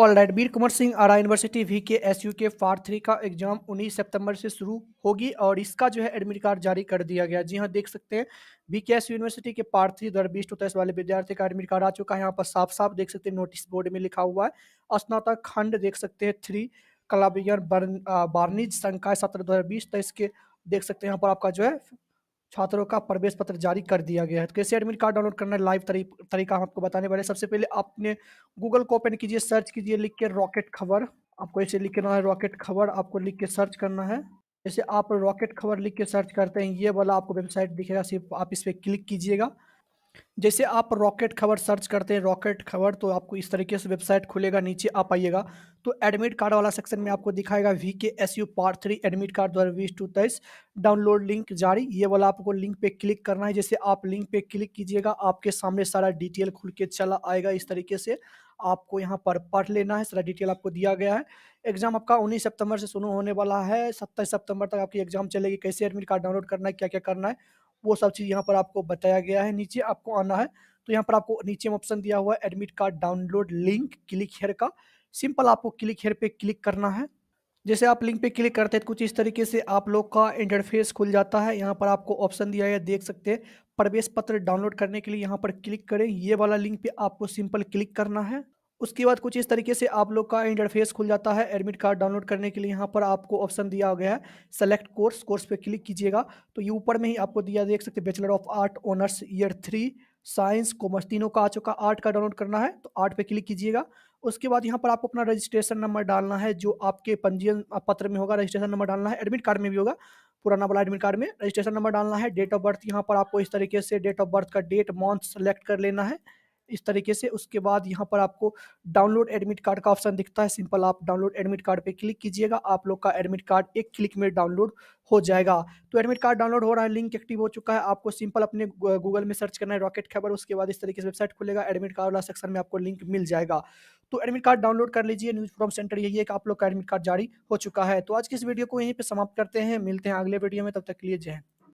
all right Veer Kumar Singh Ara university V K S U के part three का exam 19 सितंबर से शुरू होगी और इसका जो है एडमिट कार्ड जारी कर दिया गया जी हाँ देख सकते हैं वी के एस यूनिवर्सिटी के पार्ट थ्री दो हज़ार बीस टू तेईस वाले विद्यार्थी का एडमिट कार्ड आ चुका है यहाँ पर साफ साफ देख सकते हैं नोटिस बोर्ड में लिखा हुआ है स्नातक खंड देख सकते हैं थ्री कला विज्ञान बार्निज संकाय सत्र दो हज़ार बीस तेईस के देख सकते हैं यहाँ पर आपका जो है छात्रों का प्रवेश पत्र जारी कर दिया गया है तो कैसे एडमिट कार्ड डाउनलोड करना लाइव तरी, तरीका हम आपको बताने वाले सबसे पहले आपने गूगल को ओपन कीजिए सर्च कीजिए लिख के रॉकेट खबर आपको ऐसे लिखना है रॉकेट खबर आपको लिख के सर्च करना है जैसे आप रॉकेट खबर लिख के सर्च करते हैं ये वाला आपको वेबसाइट दिखेगा सिर्फ आप इस पर क्लिक कीजिएगा जैसे आप रॉकेट खबर सर्च करते हैं रॉकेट खबर तो आपको इस तरीके से वेबसाइट खुलेगा नीचे आप आइएगा तो एडमिट कार्ड वाला सेक्शन में आपको दिखाएगा V K S U part three admit card दो हज़ार बीस टू तेईस डाउनलोड लिंक जारी ये वाला आपको लिंक पे क्लिक करना है जैसे आप लिंक पे क्लिक कीजिएगा आपके सामने सारा डिटेल खुल के चला आएगा इस तरीके से आपको यहाँ पर पढ़ लेना है सारा डिटेल आपको दिया गया है एग्जाम आपका उन्नीस सितंबर से शुरू होने वाला है सत्ताईस सितंबर तक आपकी एग्जाम चलेगी कैसे एडमिट कार्ड डाउनलोड करना है क्या क्या करना है वो सब चीज़ यहाँ पर आपको बताया गया है नीचे आपको आना है तो यहाँ पर आपको नीचे में ऑप्शन दिया हुआ है admit card download link click here का सिंपल आपको क्लिक हेयर पे क्लिक करना है जैसे आप लिंक पे क्लिक करते हैं कुछ इस तरीके से आप लोग का इंटरफेस खुल जाता है यहाँ पर आपको ऑप्शन दिया है देख सकते हैं प्रवेश पत्र डाउनलोड करने के लिए यहाँ पर क्लिक करें ये वाला लिंक पे आपको सिंपल क्लिक करना है उसके बाद कुछ इस तरीके से आप लोग का इंटरफेस खुल जाता है एडमिट कार्ड डाउनलोड करने के लिए यहाँ पर आपको ऑप्शन दिया गया है सेलेक्ट कोर्स कोर्स पे क्लिक कीजिएगा तो ये ऊपर में ही आपको दिया देख सकते हैं bachelor of art honours year three science commerce तीनों का आ चुका आर्ट का डाउनलोड करना है तो आर्ट पे क्लिक कीजिएगा उसके बाद यहाँ पर आपको अपना रजिस्ट्रेशन नंबर डालना है जो आपके पंजीयन पत्र में होगा रजिस्ट्रेशन नंबर डालना है एडमिट कार्ड में भी होगा पुराना वाला एडमिट कार्ड में रजिस्ट्रेशन नंबर डालना है डेट ऑफ बर्थ यहाँ पर आपको इस तरीके से डेट ऑफ बर्थ का डेट मंथ सेलेक्ट कर लेना है इस तरीके से उसके बाद यहाँ पर आपको डाउनलोड एडमिट कार्ड का ऑप्शन दिखता है सिंपल आप डाउनलोड एडमिट कार्ड पे क्लिक कीजिएगा आप लोग का एडमिट कार्ड एक क्लिक में डाउनलोड हो जाएगा तो एडमिट कार्ड डाउनलोड हो रहा है लिंक एक्टिव हो चुका है आपको सिंपल अपने गूगल में सर्च करना है रॉकेट खबर उसके बाद इस तरीके से वेबसाइट खुलेगा एडमिट कार्ड वाला सेक्शन में आपको लिंक मिल जाएगा तो एडमिट कार्ड डाउनलोड कर लीजिए न्यूज फ्रॉम सेंटर यही है कि आप लोग का एडमिट कार्ड जारी हो चुका है तो आज की इस वीडियो को यहीं पर समाप्त करते हैं मिलते हैं अगले वीडियो में तब तक के लिए जय